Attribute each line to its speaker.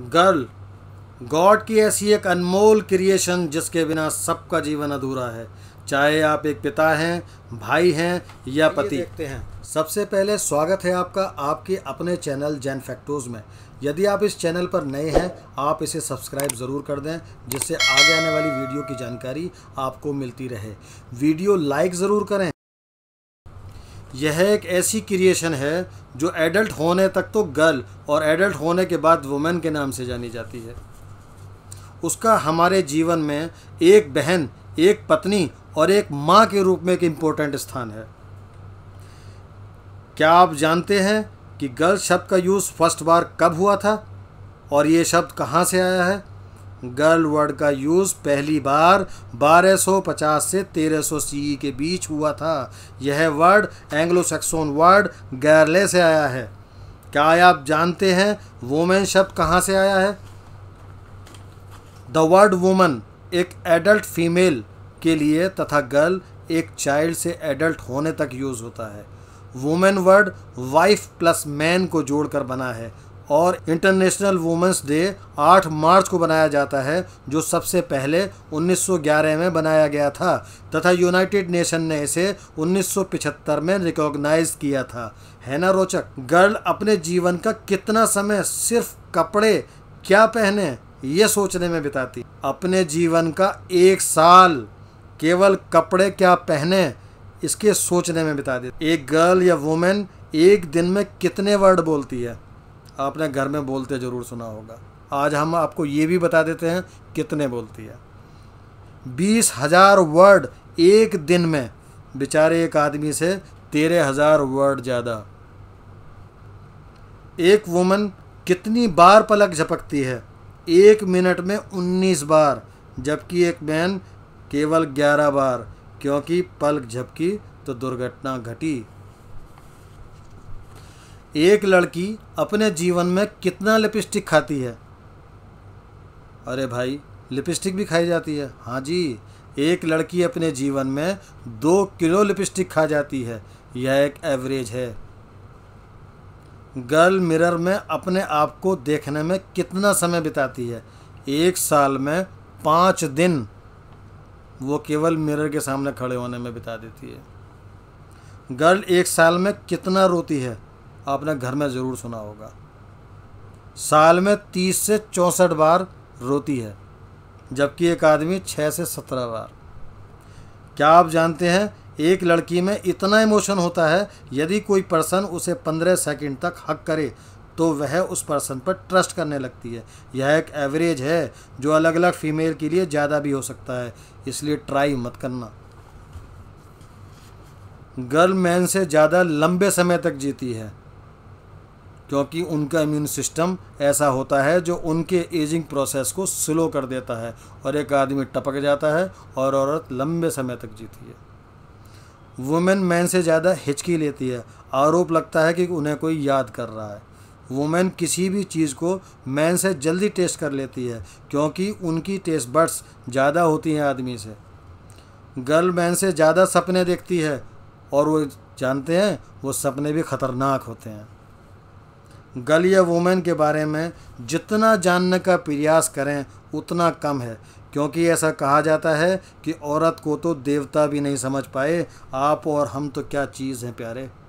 Speaker 1: girl God की ऐसी एक अनमोल क्रिएशन जिसके बिना सबका जीवन अधूरा है चाहे आप एक पिता हैं भाई हैं या पति देखते हैं सबसे पहले स्वागत है आपका आपके अपने चैनल जैन फैक्टोज में यदि आप इस चैनल पर नए हैं आप इसे सब्सक्राइब ज़रूर कर दें जिससे आगे आने वाली वीडियो की जानकारी आपको मिलती रहे वीडियो लाइक ज़रूर करें यह एक ऐसी क्रिएशन है जो एडल्ट होने तक तो गर्ल और एडल्ट होने के बाद वुमेन के नाम से जानी जाती है उसका हमारे जीवन में एक बहन एक पत्नी और एक माँ के रूप में एक इम्पोर्टेंट स्थान है क्या आप जानते हैं कि गर्ल शब्द का यूज़ फर्स्ट बार कब हुआ था और ये शब्द कहाँ से आया है गर्ल वर्ड का यूज़ पहली बार 1250 से 1300 सीई के बीच हुआ था यह वर्ड एंग्लो सैक्सोन वर्ड गैरले से आया है क्या आप जानते हैं वोमेन शब्द कहाँ से आया है द वर्ड वुमन एक एडल्ट फीमेल के लिए तथा गर्ल एक चाइल्ड से एडल्ट होने तक यूज़ होता है women word wife plus man को जोड़कर बना है और इंटरनेशनल वुमेंस डे 8 मार्च को बनाया जाता है जो सबसे पहले 1911 में बनाया गया था तथा यूनाइटेड नेशन ने इसे 1975 में रिकॉग्नाइज किया था है ना रोचक गर्ल अपने जीवन का कितना समय सिर्फ कपड़े क्या पहने ये सोचने में बिताती अपने जीवन का एक साल केवल कपड़े क्या पहने इसके सोचने में बिता देती एक गर्ल या वुमेन एक दिन में कितने वर्ड बोलती है आपने घर में बोलते ज़रूर सुना होगा आज हम आपको ये भी बता देते हैं कितने बोलती है बीस हज़ार वर्ड एक दिन में बेचारे एक आदमी से तेरह हज़ार वर्ड ज़्यादा एक वुमन कितनी बार पलक झपकती है एक मिनट में उन्नीस बार जबकि एक मैन केवल ग्यारह बार क्योंकि पलक झपकी तो दुर्घटना घटी एक लड़की अपने जीवन में कितना लिपस्टिक खाती है अरे भाई लिपस्टिक भी खाई जाती है हाँ जी एक लड़की अपने जीवन में दो किलो लिपस्टिक खा जाती है यह एक एवरेज है गर्ल मिरर में अपने आप को देखने में कितना समय बिताती है एक साल में पाँच दिन वो केवल मिरर के सामने खड़े होने में बिता देती है गर्ल एक साल में कितना रोती है आपने घर में ज़रूर सुना होगा साल में तीस से चौंसठ बार रोती है जबकि एक आदमी छः से सत्रह बार क्या आप जानते हैं एक लड़की में इतना इमोशन होता है यदि कोई पर्सन उसे पंद्रह सेकंड तक हक करे तो वह उस पर्सन पर ट्रस्ट करने लगती है यह एक एवरेज है जो अलग अलग फीमेल के लिए ज़्यादा भी हो सकता है इसलिए ट्राई मत करना गर्ल मैन से ज़्यादा लंबे समय तक जीती है क्योंकि उनका इम्यून सिस्टम ऐसा होता है जो उनके एजिंग प्रोसेस को स्लो कर देता है और एक आदमी टपक जाता है और औरत लंबे समय तक जीती है वुमेन मैन से ज़्यादा हिचकी लेती है आरोप लगता है कि उन्हें कोई याद कर रहा है वुमेन किसी भी चीज़ को मैन से जल्दी टेस्ट कर लेती है क्योंकि उनकी टेस्ट बर्ड्स ज़्यादा होती हैं आदमी से गर्ल मैन से ज़्यादा सपने देखती है और वो जानते हैं वो सपने भी ख़तरनाक होते हैं गर्ल या वुमेन के बारे में जितना जानने का प्रयास करें उतना कम है क्योंकि ऐसा कहा जाता है कि औरत को तो देवता भी नहीं समझ पाए आप और हम तो क्या चीज़ हैं प्यारे